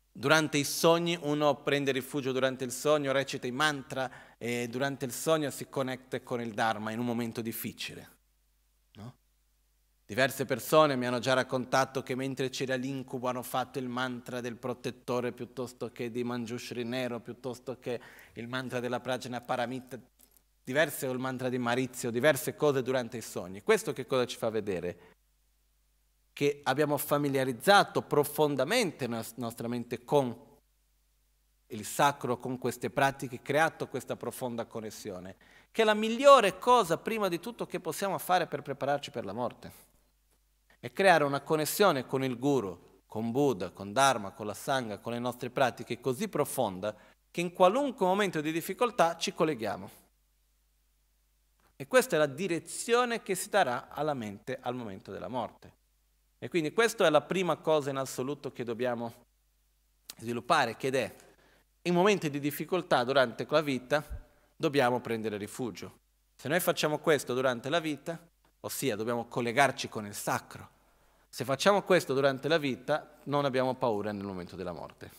durante i sogni uno prende rifugio durante il sogno, recita i mantra e durante il sogno si connette con il Dharma in un momento difficile. Diverse persone mi hanno già raccontato che mentre c'era l'incubo hanno fatto il mantra del protettore piuttosto che di Manjushri Nero, piuttosto che il mantra della Prajna Paramita, diverse o il mantra di Marizio, diverse cose durante i sogni. Questo che cosa ci fa vedere? Che abbiamo familiarizzato profondamente la nostra mente con il sacro, con queste pratiche, creato questa profonda connessione, che è la migliore cosa prima di tutto che possiamo fare per prepararci per la morte e creare una connessione con il guru, con Buddha, con Dharma, con la Sangha, con le nostre pratiche così profonda che in qualunque momento di difficoltà ci colleghiamo. E questa è la direzione che si darà alla mente al momento della morte. E quindi questa è la prima cosa in assoluto che dobbiamo sviluppare, ed è in momenti di difficoltà durante la vita dobbiamo prendere rifugio. Se noi facciamo questo durante la vita, ossia dobbiamo collegarci con il sacro, se facciamo questo durante la vita, non abbiamo paura nel momento della morte.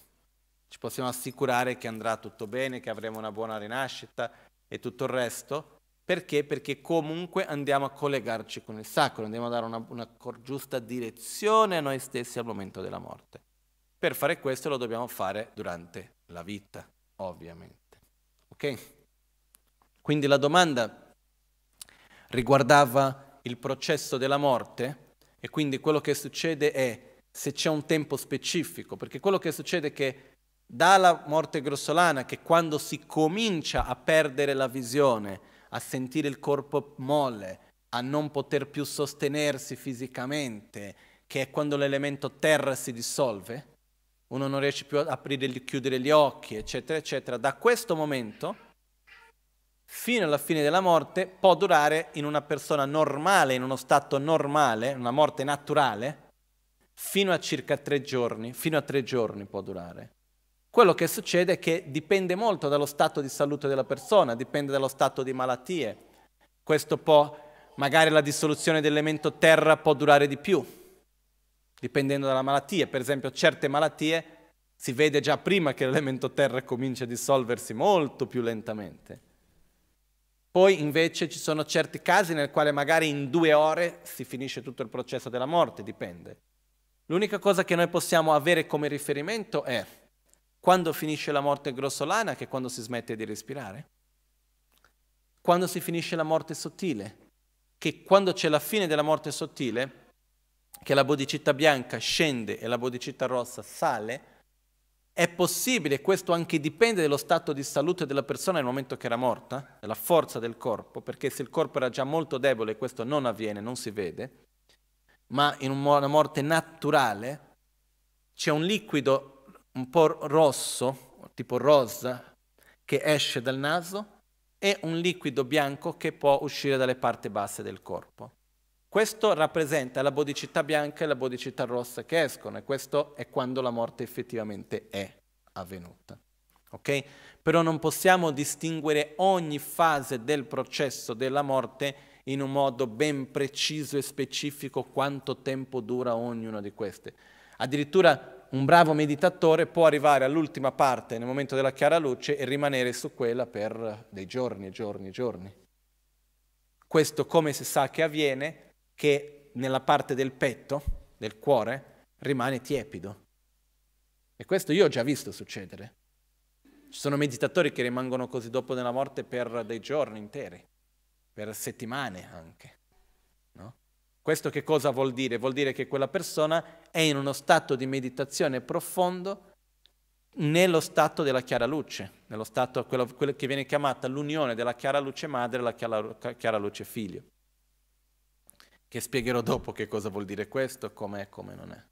Ci possiamo assicurare che andrà tutto bene, che avremo una buona rinascita e tutto il resto. Perché? Perché comunque andiamo a collegarci con il sacro, andiamo a dare una, una giusta direzione a noi stessi al momento della morte. Per fare questo lo dobbiamo fare durante la vita, ovviamente. Ok? Quindi la domanda riguardava il processo della morte e quindi quello che succede è se c'è un tempo specifico, perché quello che succede è che dalla morte grossolana, che quando si comincia a perdere la visione, a sentire il corpo molle, a non poter più sostenersi fisicamente, che è quando l'elemento terra si dissolve, uno non riesce più ad aprire e chiudere gli occhi, eccetera, eccetera, da questo momento fino alla fine della morte può durare in una persona normale, in uno stato normale, una morte naturale, fino a circa tre giorni, fino a tre giorni può durare. Quello che succede è che dipende molto dallo stato di salute della persona, dipende dallo stato di malattie. Questo può, magari la dissoluzione dell'elemento terra può durare di più, dipendendo dalla malattia. Per esempio certe malattie si vede già prima che l'elemento terra comincia a dissolversi molto più lentamente. Poi invece ci sono certi casi nel quale magari in due ore si finisce tutto il processo della morte, dipende. L'unica cosa che noi possiamo avere come riferimento è quando finisce la morte grossolana che è quando si smette di respirare. Quando si finisce la morte sottile, che quando c'è la fine della morte sottile, che la bodicità bianca scende e la bodicità rossa sale, è possibile, questo anche dipende dallo stato di salute della persona nel momento che era morta, dalla forza del corpo, perché se il corpo era già molto debole questo non avviene, non si vede, ma in una morte naturale c'è un liquido un po' rosso, tipo rosa, che esce dal naso e un liquido bianco che può uscire dalle parti basse del corpo. Questo rappresenta la bodicità bianca e la bodicità rossa che escono e questo è quando la morte effettivamente è avvenuta. Okay? Però non possiamo distinguere ogni fase del processo della morte in un modo ben preciso e specifico quanto tempo dura ognuna di queste. Addirittura un bravo meditatore può arrivare all'ultima parte nel momento della chiara luce e rimanere su quella per dei giorni e giorni e giorni. Questo come si sa che avviene? che nella parte del petto, del cuore, rimane tiepido. E questo io ho già visto succedere. Ci sono meditatori che rimangono così dopo nella morte per dei giorni interi, per settimane anche. No? Questo che cosa vuol dire? Vuol dire che quella persona è in uno stato di meditazione profondo nello stato della chiara luce, nello stato quello, quello che viene chiamata l'unione della chiara luce madre e della chiara, chiara luce figlio che spiegherò dopo che cosa vuol dire questo, com'è e come non è.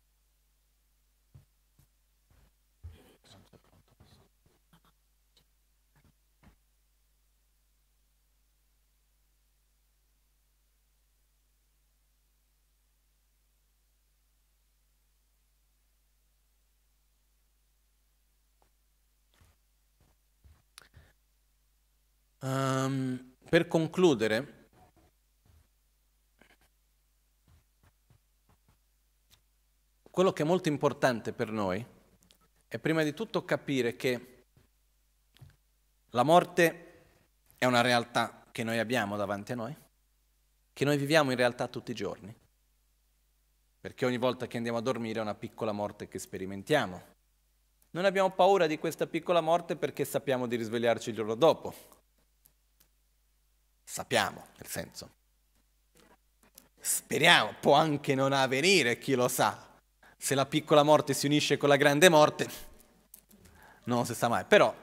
Um, per concludere, quello che è molto importante per noi è prima di tutto capire che la morte è una realtà che noi abbiamo davanti a noi, che noi viviamo in realtà tutti i giorni, perché ogni volta che andiamo a dormire è una piccola morte che sperimentiamo. Non abbiamo paura di questa piccola morte perché sappiamo di risvegliarci il giorno dopo. Sappiamo, nel senso. Speriamo, può anche non avvenire, chi lo sa, se la piccola morte si unisce con la grande morte, non si sa mai. Però,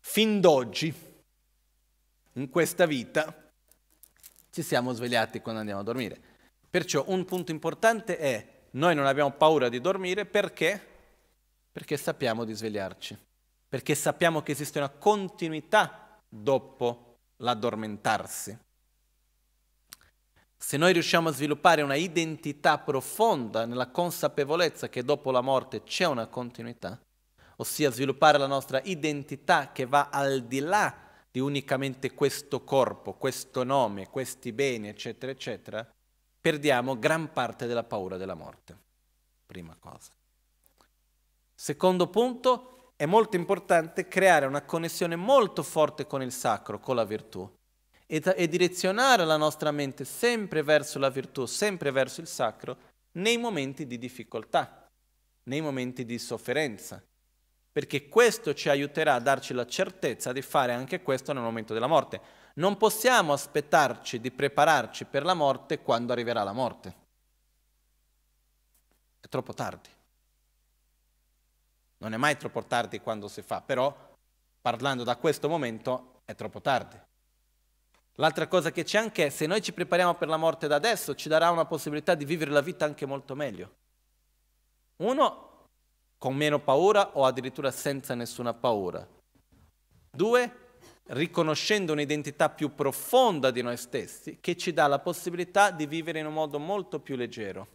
fin d'oggi, in questa vita, ci siamo svegliati quando andiamo a dormire. Perciò un punto importante è, noi non abbiamo paura di dormire perché? Perché sappiamo di svegliarci, perché sappiamo che esiste una continuità dopo l'addormentarsi. Se noi riusciamo a sviluppare una identità profonda nella consapevolezza che dopo la morte c'è una continuità, ossia sviluppare la nostra identità che va al di là di unicamente questo corpo, questo nome, questi beni, eccetera, eccetera, perdiamo gran parte della paura della morte. Prima cosa. Secondo punto, è molto importante creare una connessione molto forte con il sacro, con la virtù e, e direzionare la nostra mente sempre verso la virtù, sempre verso il sacro, nei momenti di difficoltà, nei momenti di sofferenza, perché questo ci aiuterà a darci la certezza di fare anche questo nel momento della morte. Non possiamo aspettarci di prepararci per la morte quando arriverà la morte. È troppo tardi. Non è mai troppo tardi quando si fa, però parlando da questo momento è troppo tardi. L'altra cosa che c'è anche è se noi ci prepariamo per la morte da adesso, ci darà una possibilità di vivere la vita anche molto meglio. Uno, con meno paura o addirittura senza nessuna paura. Due, riconoscendo un'identità più profonda di noi stessi che ci dà la possibilità di vivere in un modo molto più leggero.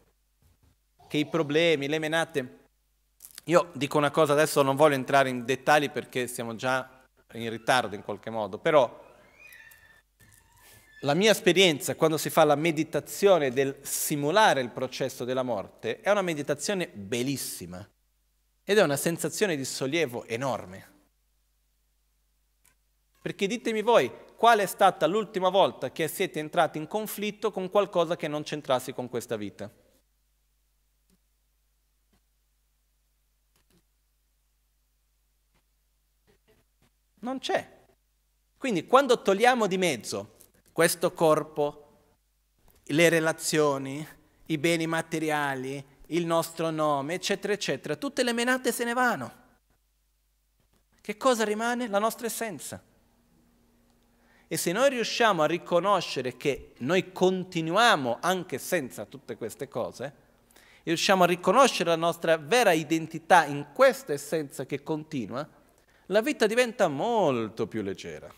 Che i problemi, le menate... Io dico una cosa adesso, non voglio entrare in dettagli perché siamo già in ritardo in qualche modo, però la mia esperienza quando si fa la meditazione del simulare il processo della morte è una meditazione bellissima ed è una sensazione di sollievo enorme. Perché ditemi voi, qual è stata l'ultima volta che siete entrati in conflitto con qualcosa che non c'entrassi con questa vita? Non c'è. Quindi quando togliamo di mezzo questo corpo, le relazioni, i beni materiali, il nostro nome, eccetera, eccetera. Tutte le menate se ne vanno. Che cosa rimane? La nostra essenza. E se noi riusciamo a riconoscere che noi continuiamo anche senza tutte queste cose, riusciamo a riconoscere la nostra vera identità in questa essenza che continua, la vita diventa molto più leggera.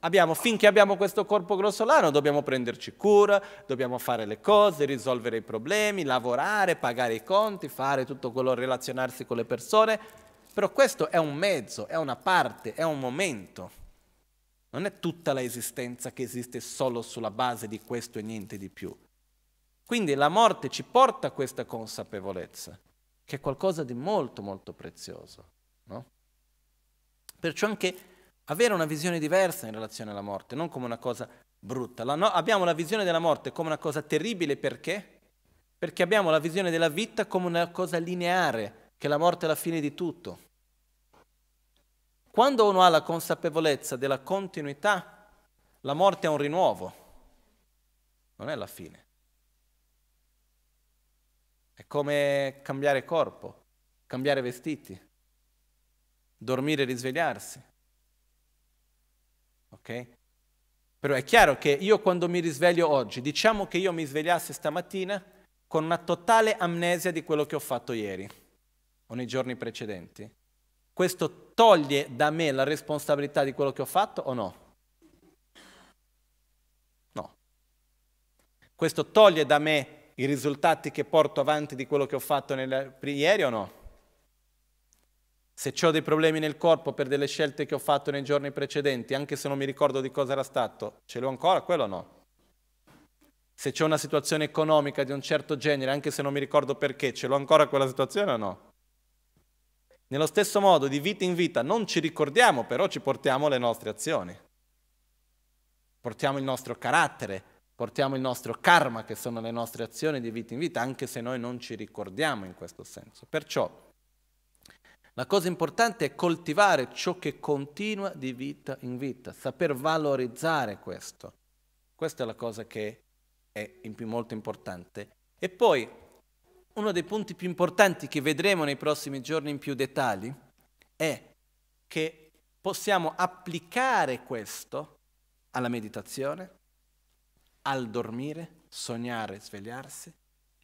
Abbiamo, finché abbiamo questo corpo grossolano dobbiamo prenderci cura, dobbiamo fare le cose, risolvere i problemi, lavorare, pagare i conti, fare tutto quello, relazionarsi con le persone, però questo è un mezzo, è una parte, è un momento. Non è tutta l'esistenza che esiste solo sulla base di questo e niente di più. Quindi la morte ci porta a questa consapevolezza, che è qualcosa di molto molto prezioso. No? Perciò anche avere una visione diversa in relazione alla morte, non come una cosa brutta. La no- abbiamo la visione della morte come una cosa terribile perché? Perché abbiamo la visione della vita come una cosa lineare, che la morte è la fine di tutto. Quando uno ha la consapevolezza della continuità, la morte è un rinnovo, non è la fine. È come cambiare corpo, cambiare vestiti, dormire e risvegliarsi ok? Però è chiaro che io quando mi risveglio oggi, diciamo che io mi svegliassi stamattina con una totale amnesia di quello che ho fatto ieri o nei giorni precedenti. Questo toglie da me la responsabilità di quello che ho fatto o no? No. Questo toglie da me i risultati che porto avanti di quello che ho fatto nella, ieri o no? Se ho dei problemi nel corpo per delle scelte che ho fatto nei giorni precedenti, anche se non mi ricordo di cosa era stato, ce l'ho ancora? Quello no. Se c'è una situazione economica di un certo genere, anche se non mi ricordo perché, ce l'ho ancora quella situazione o no? Nello stesso modo, di vita in vita, non ci ricordiamo, però ci portiamo le nostre azioni. Portiamo il nostro carattere, portiamo il nostro karma, che sono le nostre azioni di vita in vita, anche se noi non ci ricordiamo in questo senso. Perciò, la cosa importante è coltivare ciò che continua di vita in vita, saper valorizzare questo. Questa è la cosa che è molto importante. E poi uno dei punti più importanti che vedremo nei prossimi giorni in più dettagli è che possiamo applicare questo alla meditazione, al dormire, sognare, svegliarsi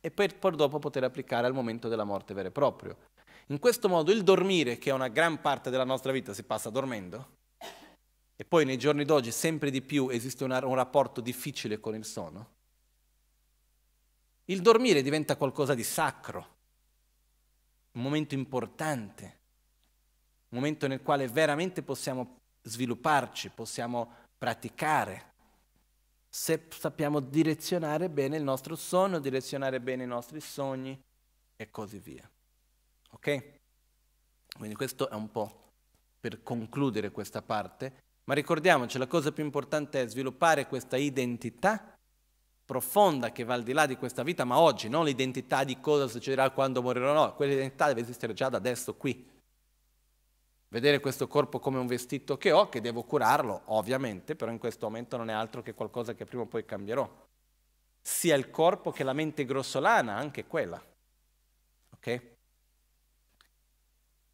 e poi dopo poter applicare al momento della morte vero e proprio. In questo modo il dormire, che è una gran parte della nostra vita, si passa dormendo, e poi nei giorni d'oggi sempre di più esiste una, un rapporto difficile con il sonno, il dormire diventa qualcosa di sacro, un momento importante, un momento nel quale veramente possiamo svilupparci, possiamo praticare, se sappiamo direzionare bene il nostro sonno, direzionare bene i nostri sogni e così via. Ok? Quindi questo è un po' per concludere questa parte, ma ricordiamoci, la cosa più importante è sviluppare questa identità profonda che va al di là di questa vita, ma oggi, non l'identità di cosa succederà quando morirò, no, quell'identità deve esistere già da adesso qui. Vedere questo corpo come un vestito che ho, che devo curarlo, ovviamente, però in questo momento non è altro che qualcosa che prima o poi cambierò. Sia il corpo che la mente grossolana, anche quella. Ok?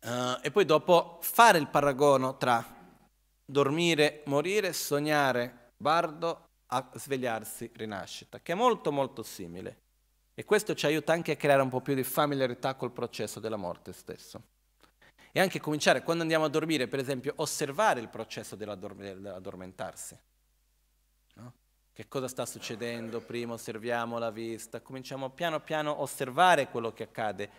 Uh, e poi dopo fare il paragono tra dormire, morire, sognare, bardo, a svegliarsi, rinascita, che è molto molto simile. E questo ci aiuta anche a creare un po' più di familiarità col processo della morte stesso. E anche cominciare, quando andiamo a dormire, per esempio, osservare il processo dell'addormentarsi. No? Che cosa sta succedendo prima? Osserviamo la vista, cominciamo piano piano a osservare quello che accade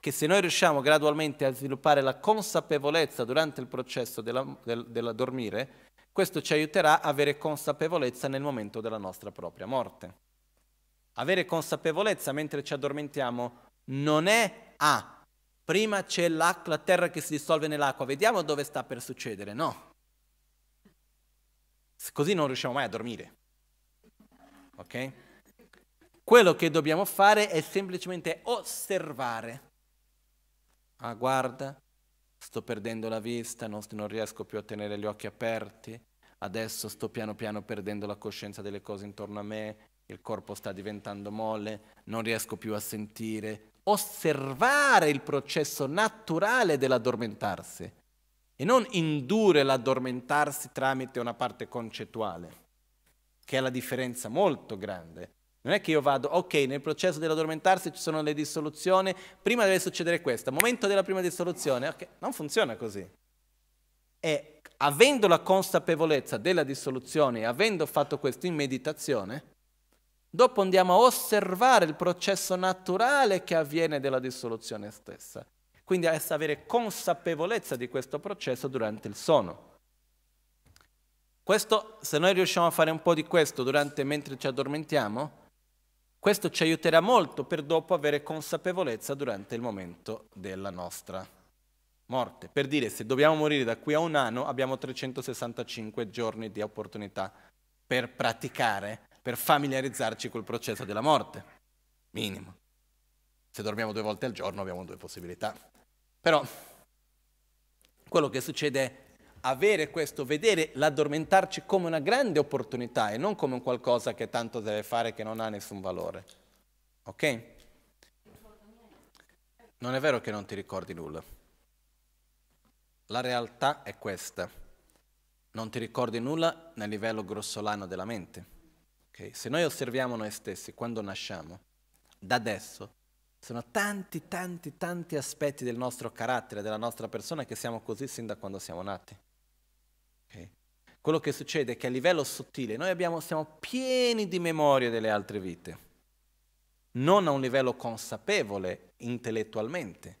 che se noi riusciamo gradualmente a sviluppare la consapevolezza durante il processo della, del, della dormire, questo ci aiuterà a avere consapevolezza nel momento della nostra propria morte. Avere consapevolezza mentre ci addormentiamo non è a ah, prima c'è la terra che si dissolve nell'acqua, vediamo dove sta per succedere, no. Così non riusciamo mai a dormire. Ok? Quello che dobbiamo fare è semplicemente osservare ah guarda, sto perdendo la vista, non, non riesco più a tenere gli occhi aperti, adesso sto piano piano perdendo la coscienza delle cose intorno a me, il corpo sta diventando molle, non riesco più a sentire, osservare il processo naturale dell'addormentarsi e non indurre l'addormentarsi tramite una parte concettuale, che è la differenza molto grande non è che io vado, ok, nel processo dell'addormentarsi ci sono le dissoluzioni, prima deve succedere questo, momento della prima dissoluzione, okay, non funziona così. E avendo la consapevolezza della dissoluzione avendo fatto questo in meditazione, dopo andiamo a osservare il processo naturale che avviene della dissoluzione stessa. Quindi adesso avere consapevolezza di questo processo durante il sonno. Questo, se noi riusciamo a fare un po' di questo durante, mentre ci addormentiamo, questo ci aiuterà molto per dopo avere consapevolezza durante il momento della nostra morte. Per dire, se dobbiamo morire da qui a un anno, abbiamo 365 giorni di opportunità per praticare, per familiarizzarci col processo della morte. Minimo. Se dormiamo due volte al giorno abbiamo due possibilità. Però quello che succede è avere questo, vedere l'addormentarci come una grande opportunità e non come un qualcosa che tanto deve fare che non ha nessun valore. Ok? Non è vero che non ti ricordi nulla. La realtà è questa. Non ti ricordi nulla nel livello grossolano della mente. Okay? Se noi osserviamo noi stessi quando nasciamo, da adesso, sono tanti, tanti, tanti aspetti del nostro carattere, della nostra persona che siamo così sin da quando siamo nati. Quello che succede è che a livello sottile noi abbiamo, siamo pieni di memorie delle altre vite, non a un livello consapevole intellettualmente,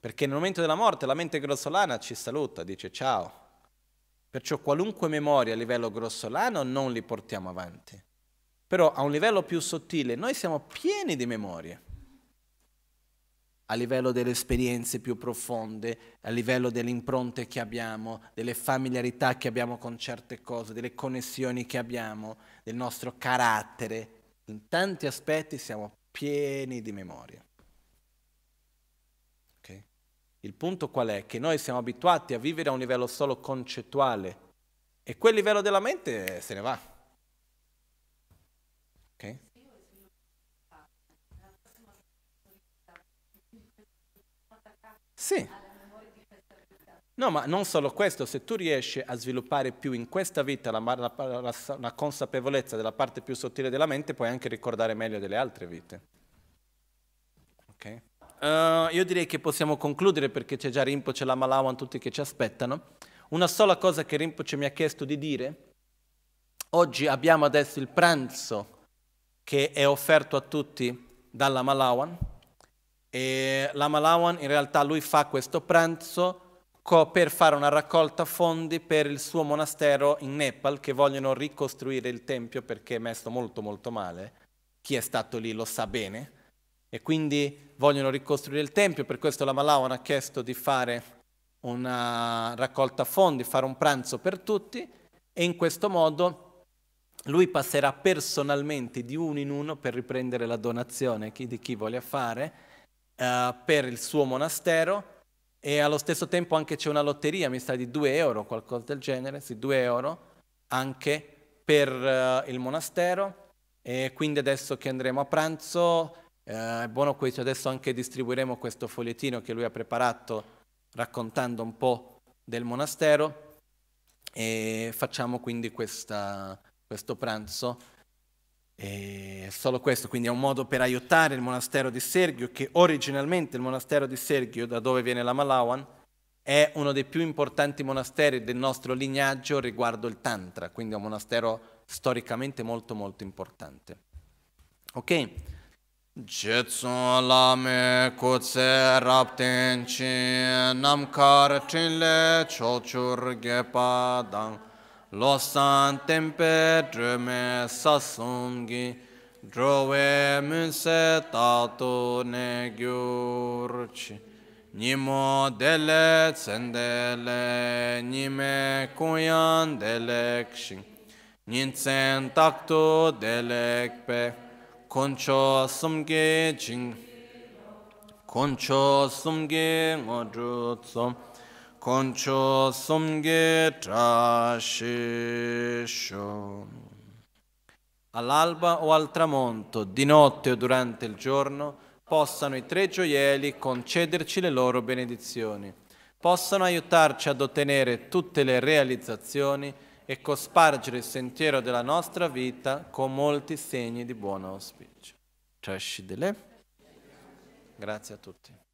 perché nel momento della morte la mente grossolana ci saluta, dice ciao. Perciò qualunque memoria a livello grossolano non li portiamo avanti. Però a un livello più sottile noi siamo pieni di memorie a livello delle esperienze più profonde, a livello delle impronte che abbiamo, delle familiarità che abbiamo con certe cose, delle connessioni che abbiamo, del nostro carattere. In tanti aspetti siamo pieni di memoria. Okay? Il punto qual è? Che noi siamo abituati a vivere a un livello solo concettuale e quel livello della mente se ne va. Sì. No, ma non solo questo, se tu riesci a sviluppare più in questa vita la, la, la, la, consapevolezza della parte più sottile della mente, puoi anche ricordare meglio delle altre vite. Ok? Uh, io direi che possiamo concludere perché c'è già Rinpoche e la Malawan, tutti che ci aspettano. Una sola cosa che Rinpoche mi ha chiesto di dire, oggi abbiamo adesso il pranzo che è offerto a tutti dalla Malawan, e la Malawan in realtà lui fa questo pranzo co- per fare una raccolta fondi per il suo monastero in Nepal che vogliono ricostruire il tempio perché è messo molto molto male. Chi è stato lì lo sa bene. E quindi vogliono ricostruire il tempio, per questo la Malawan ha chiesto di fare una raccolta fondi, fare un pranzo per tutti e in questo modo lui passerà personalmente di uno in uno per riprendere la donazione chi, di chi voglia fare eh, per il suo monastero e allo stesso tempo anche c'è una lotteria, mi sa di 2 euro, qualcosa del genere, sì, 2 euro anche per eh, il monastero. E quindi adesso che andremo a pranzo, eh, è buono questo, adesso anche distribuiremo questo fogliettino che lui ha preparato raccontando un po' del monastero e facciamo quindi questa, questo pranzo e eh, solo questo, quindi è un modo per aiutare il monastero di Sergio, che originalmente il monastero di Sergio, da dove viene la Malawan, è uno dei più importanti monasteri del nostro lignaggio riguardo il Tantra, quindi è un monastero storicamente molto molto importante. Ok? Jetsun lame kutse rapten chi namkar chin le chochur gepadang losan tempe drume sasongi drove muse tato ne gyurchi nimo dele tsendele nime kuyan delek shing nintsen takto delek pe koncho sumge jing koncho sumge ngodru tsom koncho somge trascesho. All'alba o al tramonto, di notte o durante il giorno, possano i tre gioielli concederci le loro benedizioni, possano aiutarci ad ottenere tutte le realizzazioni e cospargere il sentiero della nostra vita con molti segni di buon auspicio. Trascidele. Grazie a tutti.